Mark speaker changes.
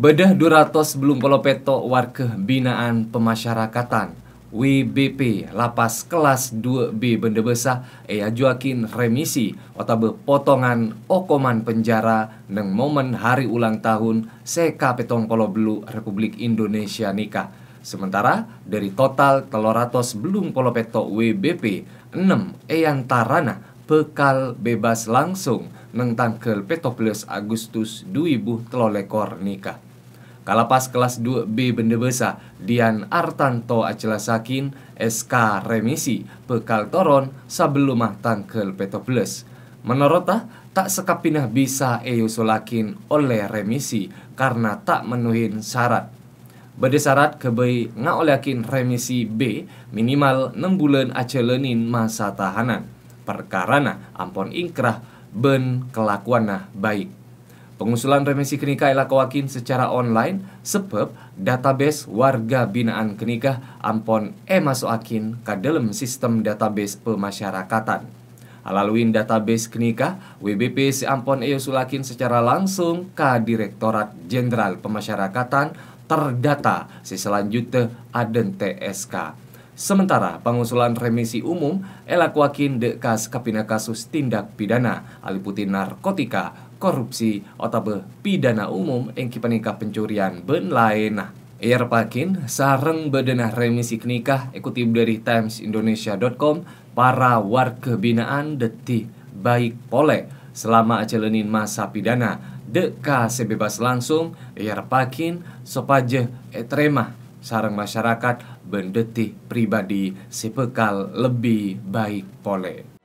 Speaker 1: Bedah 200 belum polopeto warga binaan pemasyarakatan WBP lapas kelas 2B benda besar ia juakin remisi otabe potongan okoman penjara neng momen hari ulang tahun seka petong kolo Republik Indonesia nikah. Sementara dari total teloratos belum polopeto WBP 6 eyang tarana bekal bebas langsung neng tangkel petoples Agustus 2000 telolekor nikah. Kalapas kelas 2B benda besar, Dian Artanto Acelasakin, SK Remisi, pekal Toron, Sabelumah Tangkel Petobles. Menurut tak sekapinah bisa eusolakin oleh remisi karena tak menuhin syarat. Bede syarat kebei olehakin remisi B minimal 6 bulan acelenin masa tahanan. Perkarana ampon ingkrah ben kelakuanah baik. Pengusulan remisi kenikah Ela Kowakin secara online sebab database warga binaan kenikah Ampon E Masuakin ke dalam sistem database pemasyarakatan. Alaluin database kenikah, WBP si Ampon E Sulakin secara langsung ke Direktorat Jenderal Pemasyarakatan terdata si selanjutnya aden TSK. Sementara pengusulan remisi umum elatwakin dekas kapina kasus tindak pidana aliputi narkotika, korupsi, otabe pidana umum engki peningkah pencurian ben lain. Iyar pakin sareng bedenah remisi kenikah ikuti dari timesindonesia.com para warga binaan deti baik pole selama acelenin masa pidana deka sebebas langsung iyar pakin sopaje etremah sarang masyarakat bendeti pribadi sepekal lebih baik pole.